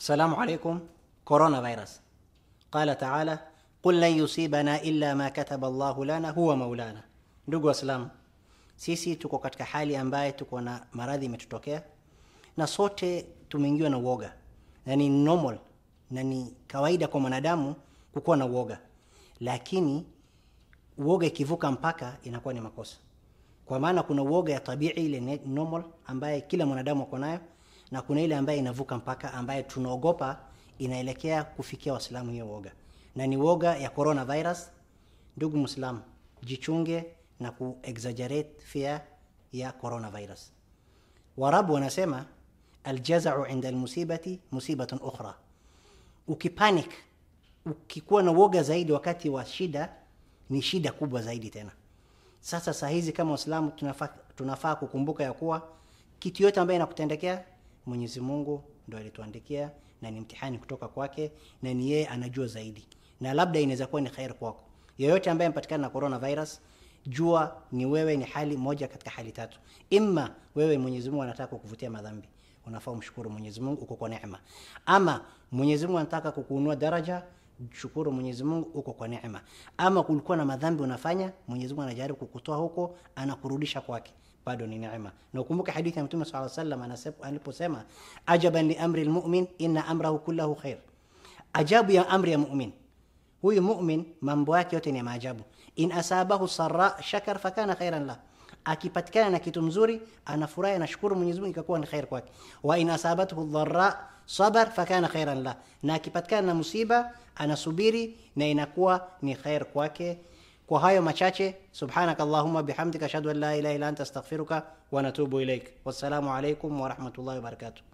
السلام عليكم كورونا فيروس قال تعالى قل لن يصيبنا illa ma kataba الله lana huwa maulana. Ndugu Waislamu, sisi tuko katika hali ambaye tuko na maradhi imetutokea na sote tumeingiwa na uoga, na ni normal na ni kawaida kwa mwanadamu kukuwa na uoga, lakini uoga ikivuka mpaka inakuwa ni makosa, kwa maana kuna uoga ya tabii ile normal ambaye kila mwanadamu ako nayo na kuna ile ambaye inavuka mpaka ambaye tunaogopa inaelekea kufikia Waislamu hiyo woga, na ni woga ya coronavirus. Ndugu Muislamu, jichunge na kuexaggerate fear ya coronavirus. Warabu wanasema aljazau inda almusibati musibatun ukhra, ukipanic, ukikuwa na woga zaidi wakati wa shida ni shida kubwa zaidi tena. Sasa saa hizi kama Waislamu tunafaa tunafa kukumbuka ya kuwa kitu yote ambaye inakutendekea Mwenyezi Mungu ndo alituandikia na ni mtihani kutoka kwake na ni yeye anajua zaidi, na labda inaweza kuwa ni khair kwako. Yeyote ambaye amepatikana na coronavirus, jua ni wewe ni hali moja katika hali tatu. Ima wewe Mwenyezi Mungu anataka kukuvutia madhambi, unafaa umshukuru Mwenyezi Mungu, uko kwa neema. Ama Mwenyezi Mungu anataka kukuinua daraja, shukuru Mwenyezi Mungu, uko kwa neema. Ama kulikuwa na madhambi unafanya, Mwenyezi Mungu anajaribu kukutoa huko, anakurudisha kwake. bado ni neema na ukumbuke hadithi ya mtume saa salam aliposema ajaban li amri lmumin inna amrahu kullahu khair ajabu ya amri ya mumin huyu mumin mambo yake yote ni maajabu in asabahu sara shakar fakana khairan lah akipatikana na kitu mzuri anafurahi anashukuru Mwenyezi Mungu ikakuwa ni khair kwake wa in asabathu dharra sabar fakana khairan lah na akipatikana na musiba anasubiri na inakuwa ni khair kwake Kwa hayo machache, subhanak Allahumma bihamdika, ashhadu an la ilaha illa anta astaghfiruka wa natubu ilaik. Wassalamu alaikum wa rahmatullahi wa barakatuh.